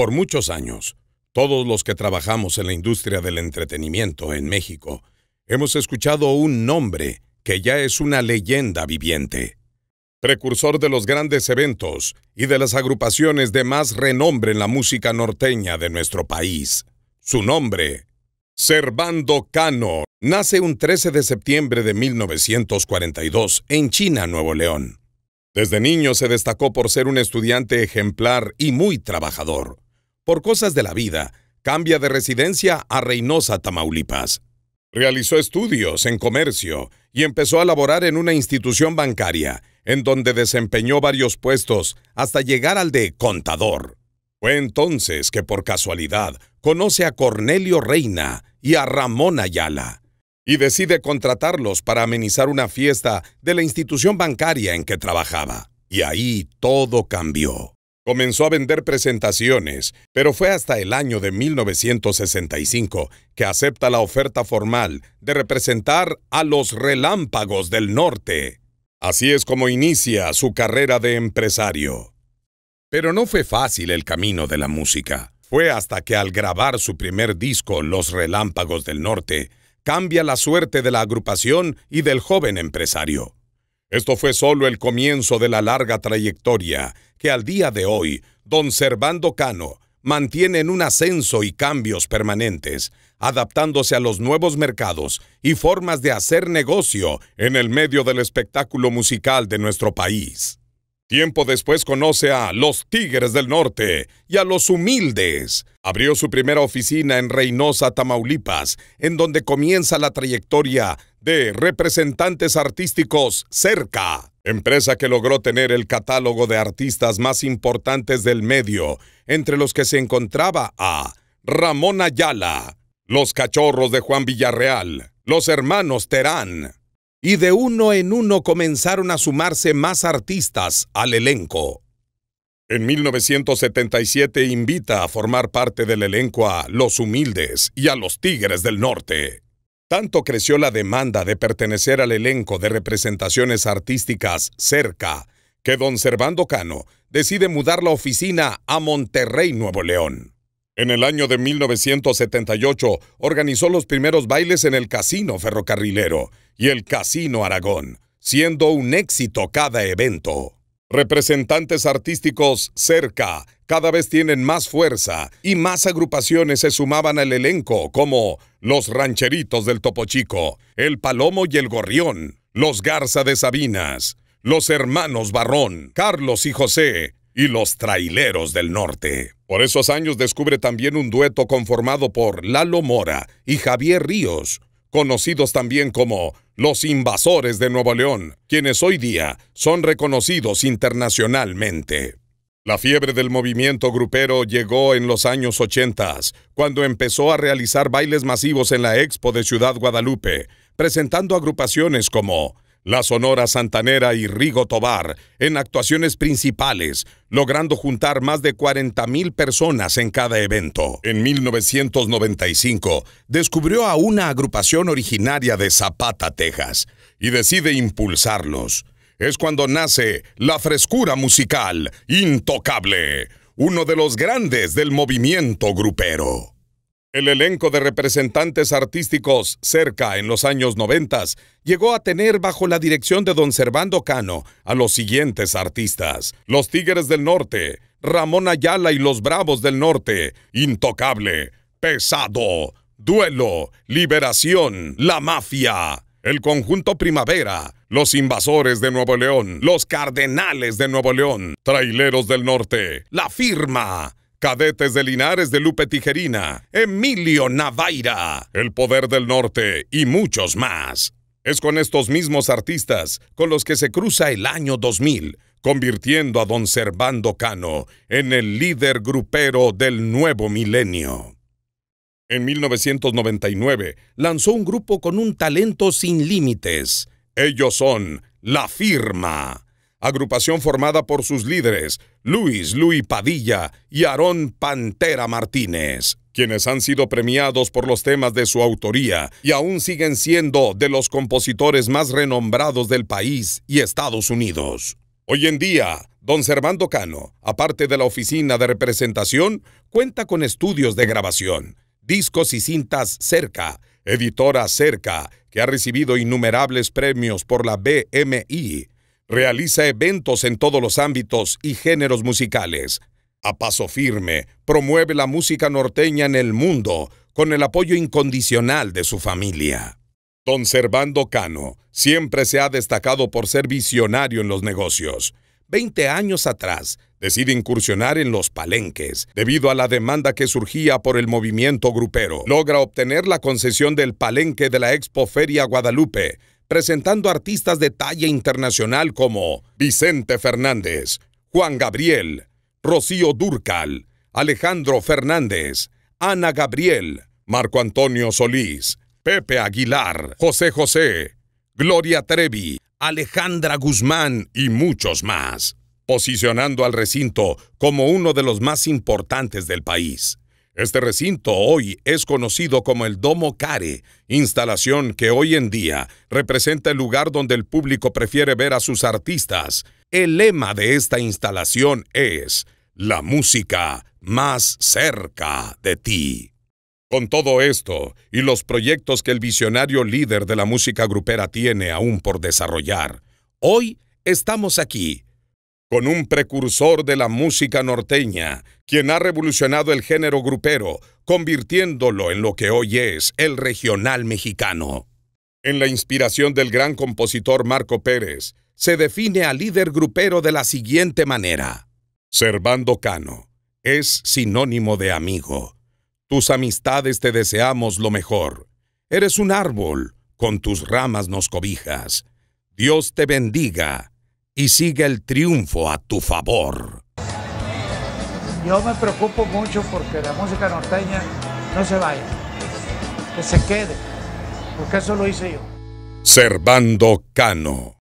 Por muchos años, todos los que trabajamos en la industria del entretenimiento en México hemos escuchado un nombre que ya es una leyenda viviente. Precursor de los grandes eventos y de las agrupaciones de más renombre en la música norteña de nuestro país. Su nombre, Servando Cano, nace un 13 de septiembre de 1942 en China, Nuevo León. Desde niño se destacó por ser un estudiante ejemplar y muy trabajador por cosas de la vida, cambia de residencia a Reynosa, Tamaulipas. Realizó estudios en comercio y empezó a laborar en una institución bancaria, en donde desempeñó varios puestos hasta llegar al de contador. Fue entonces que por casualidad conoce a Cornelio Reina y a Ramón Ayala y decide contratarlos para amenizar una fiesta de la institución bancaria en que trabajaba. Y ahí todo cambió. Comenzó a vender presentaciones, pero fue hasta el año de 1965 que acepta la oferta formal de representar a los Relámpagos del Norte. Así es como inicia su carrera de empresario. Pero no fue fácil el camino de la música. Fue hasta que al grabar su primer disco, Los Relámpagos del Norte, cambia la suerte de la agrupación y del joven empresario. Esto fue solo el comienzo de la larga trayectoria que al día de hoy don Servando Cano mantiene en un ascenso y cambios permanentes, adaptándose a los nuevos mercados y formas de hacer negocio en el medio del espectáculo musical de nuestro país. Tiempo después conoce a Los Tigres del Norte y a Los Humildes. Abrió su primera oficina en Reynosa, Tamaulipas, en donde comienza la trayectoria de representantes artísticos cerca, empresa que logró tener el catálogo de artistas más importantes del medio, entre los que se encontraba a Ramón Ayala, los cachorros de Juan Villarreal, los hermanos Terán. Y de uno en uno comenzaron a sumarse más artistas al elenco. En 1977 invita a formar parte del elenco a Los Humildes y a Los Tigres del Norte. Tanto creció la demanda de pertenecer al elenco de representaciones artísticas cerca, que don Servando Cano decide mudar la oficina a Monterrey, Nuevo León. En el año de 1978 organizó los primeros bailes en el Casino Ferrocarrilero y el Casino Aragón, siendo un éxito cada evento. Representantes artísticos cerca cada vez tienen más fuerza y más agrupaciones se sumaban al elenco como Los Rancheritos del Topo Chico, El Palomo y el Gorrión, Los Garza de Sabinas, Los Hermanos Barrón, Carlos y José y Los Traileros del Norte. Por esos años descubre también un dueto conformado por Lalo Mora y Javier Ríos, conocidos también como los invasores de Nuevo León, quienes hoy día son reconocidos internacionalmente. La fiebre del movimiento grupero llegó en los años 80, cuando empezó a realizar bailes masivos en la Expo de Ciudad Guadalupe, presentando agrupaciones como la Sonora Santanera y Rigo Tobar en actuaciones principales, logrando juntar más de 40.000 personas en cada evento. En 1995, descubrió a una agrupación originaria de Zapata, Texas, y decide impulsarlos. Es cuando nace la frescura musical Intocable, uno de los grandes del movimiento grupero. El elenco de representantes artísticos cerca en los años 90 llegó a tener bajo la dirección de don Servando Cano a los siguientes artistas: Los Tigres del Norte, Ramón Ayala y los Bravos del Norte, Intocable, Pesado, Duelo, Liberación, La Mafia. El conjunto Primavera, los invasores de Nuevo León, los cardenales de Nuevo León, traileros del norte, la firma, Cadetes de Linares de Lupe Tijerina, Emilio Navaira, El Poder del Norte y muchos más. Es con estos mismos artistas con los que se cruza el año 2000, convirtiendo a don Servando Cano en el líder grupero del nuevo milenio. En 1999 lanzó un grupo con un talento sin límites. Ellos son La Firma agrupación formada por sus líderes, Luis Luis Padilla y Aarón Pantera Martínez, quienes han sido premiados por los temas de su autoría y aún siguen siendo de los compositores más renombrados del país y Estados Unidos. Hoy en día, don Servando Cano, aparte de la oficina de representación, cuenta con estudios de grabación, discos y cintas cerca, editora cerca, que ha recibido innumerables premios por la BMI, Realiza eventos en todos los ámbitos y géneros musicales. A paso firme, promueve la música norteña en el mundo con el apoyo incondicional de su familia. Don Servando Cano siempre se ha destacado por ser visionario en los negocios. Veinte años atrás, decide incursionar en los palenques. Debido a la demanda que surgía por el movimiento grupero, logra obtener la concesión del palenque de la Expo Feria Guadalupe, presentando artistas de talla internacional como Vicente Fernández, Juan Gabriel, Rocío Durcal, Alejandro Fernández, Ana Gabriel, Marco Antonio Solís, Pepe Aguilar, José José, Gloria Trevi, Alejandra Guzmán y muchos más, posicionando al recinto como uno de los más importantes del país. Este recinto hoy es conocido como el Domo Care, instalación que hoy en día representa el lugar donde el público prefiere ver a sus artistas. El lema de esta instalación es La música más cerca de ti. Con todo esto y los proyectos que el visionario líder de la música grupera tiene aún por desarrollar, hoy estamos aquí con un precursor de la música norteña, quien ha revolucionado el género grupero, convirtiéndolo en lo que hoy es el regional mexicano. En la inspiración del gran compositor Marco Pérez, se define al líder grupero de la siguiente manera. Servando Cano es sinónimo de amigo. Tus amistades te deseamos lo mejor. Eres un árbol, con tus ramas nos cobijas. Dios te bendiga y siga el triunfo a tu favor. Yo me preocupo mucho porque la música norteña no se vaya, que se quede, porque eso lo hice yo. Servando Cano.